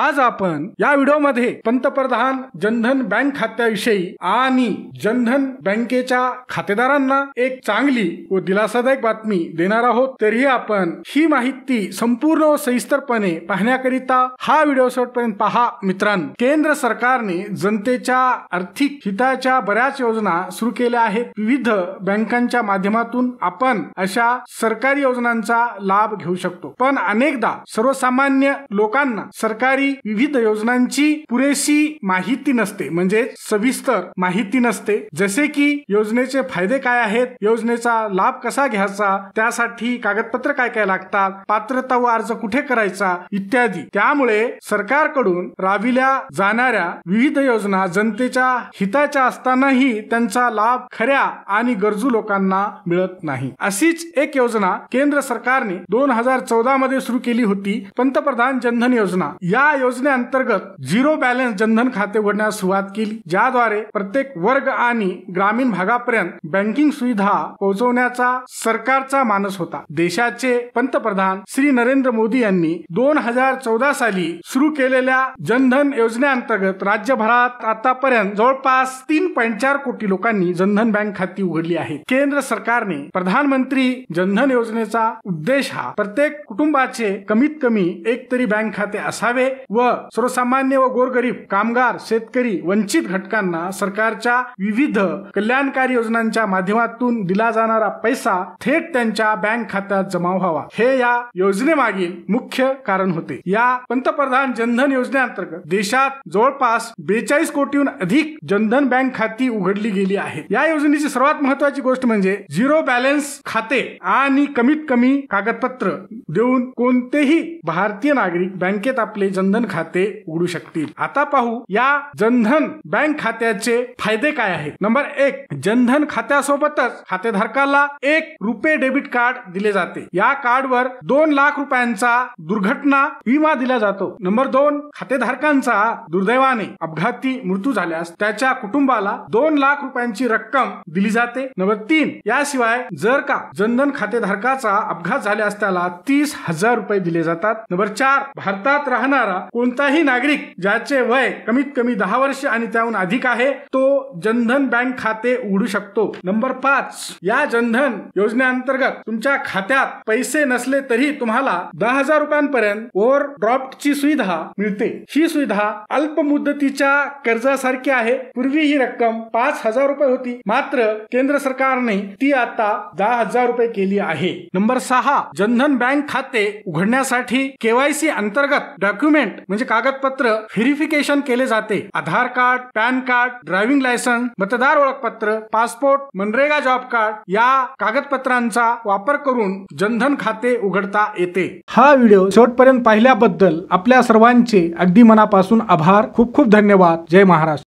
आज आपण या मध्ये पंतप्रधान जनधन बँक खात्याविषयी आणि जनधन बँकेच्या खातेदारांना एक चांगली व दिलासादायक बातमी देणार आहोत तरीही आपण ही माहिती संपूर्ण व सविस्तरपणे पाहण्याकरिता हा व्हिडिओ शेवटपर्यंत पहा मित्रांनो केंद्र सरकारने जनतेच्या आर्थिक हिताच्या बऱ्याच योजना सुरू केल्या आहेत विविध बँकांच्या माध्यमातून आपण अशा सरकारी योजनांचा लाभ घेऊ शकतो पण अनेकदा सर्वसामान्य लोकांना सरकारी विविध योजनांची पुरेशी माहिती नसते म्हणजे सविस्तर माहिती नसते जसे की योजनेचे फायदे काय आहेत योजनेचा लाभ कसा घ्यायचा त्यासाठी कागदपत्र काय काय लागतात पात्रता व अर्ज कुठे करायचा इत्यादी त्यामुळे सरकारकडून राबिल्या जाणाऱ्या विविध योजना जनतेच्या हिताच्या असतानाही त्यांचा लाभ खऱ्या आणि गरजू लोकांना मिळत नाही अशीच एक योजना केंद्र सरकारने दोन हजार चौदा मध्ये सुरू केली होती पंतप्रधान जनधन योजना या या योजनेअंतर्गत झिरो बॅलन्स जनधन खाते उघडण्यास सुरुवात केली ज्याद्वारे प्रत्येक वर्ग आणि ग्रामीण भागापर्यंत बँकिंग सुविधा पोहोचवण्याचा सरकारचा मानस होता देशाचे पंतप्रधान श्री नरेंद्र मोदी यांनी दोन हजार चौदा साली सुरू केलेल्या जनधन योजनेअंतर्गत राज्यभरात आतापर्यंत जवळपास तीन पॉईंट चार कोटी लोकांनी जनधन बँक खाती उघडली आहेत केंद्र सरकारने प्रधानमंत्री जनधन योजनेचा उद्देश हा प्रत्येक कुटुंबाचे कमीत कमी एक तरी बँक खाते असावे व सर्वसामान्य व गोरगरीब कामगार शेतकरी वंचित घटकांना सरकारच्या विविध कल्याणकारी योजनांच्या माध्यमातून दिला जाणारा पैसा थेट त्यांच्या बँक खात्यात जमा व्हावा हे या योजनेमागील मुख्य कारण होते या पंतप्रधान जनधन योजनेअंतर्गत देशात जवळपास बेचाळीस कोटीहून अधिक जनधन बँक खाती उघडली गेली आहे या योजनेची सर्वात महत्वाची गोष्ट म्हणजे झिरो बॅलन्स खाते आणि कमीत कमी कागदपत्र देऊन कोणतेही भारतीय नागरिक बँकेत आपले जन जनधन खाते उघडू शकतील आता पाहू या जनधन बँक खात्याचे फायदे काय आहेत नंबर एक जनधन खात्यासोबतच खातेधारकाला एक रुपये डेबिट कार्ड दिले जाते या कार्डवर दोन लाख रुपयांचा दुर्घटना विमा दिला जातो नंबर दोन खातेधारकांचा दुर्दैवाने अपघाती मृत्यू झाल्यास त्याच्या कुटुंबाला दोन लाख रुपयांची रक्कम दिली जाते नंबर तीन याशिवाय जर का जनधन खातेधारकाचा अपघात झाल्यास त्याला तीस हजार रुपये दिले जातात नंबर चार भारतात राहणारा कोणताही नागरिक ज्याचे वय कमीत कमी दहा वर्ष आणि त्याहून अधिक आहे तो जनधन बँक खाते उघडू शकतो नंबर पाच या जनधन योजनेअंतर्गत तुमच्या खात्यात पैसे नसले तरी तुम्हाला दहा हजार रुपयांपर्यंत ओव्हर ड्रॉफ्टची सुविधा मिळते ही सुविधा अल्प मुदतीच्या कर्जासारखी आहे पूर्वी ही रक्कम पाच हजार रुपये होती मात्र केंद्र सरकारने ती आता दहा हजार रुपये केली आहे नंबर सहा जनधन बँक खाते उघडण्यासाठी केवायसी अंतर्गत डॉक्युमेंट डॉक्युमेंट म्हणजे कागदपत्र व्हेरिफिकेशन केले जाते Aadhaar card pan card driving licence मतदार ओळखपत्र पासपोर्ट मनरेगा जॉब कार्ड या कागदपत्रांचा वापर करून जनधन खाते उघडता येते हा व्हिडिओ शेवटपर्यंत पाहिल्याबद्दल आपल्या सर्वांचे अगदी मनापासून आभार खूप खूप धन्यवाद जय महाराष्ट्र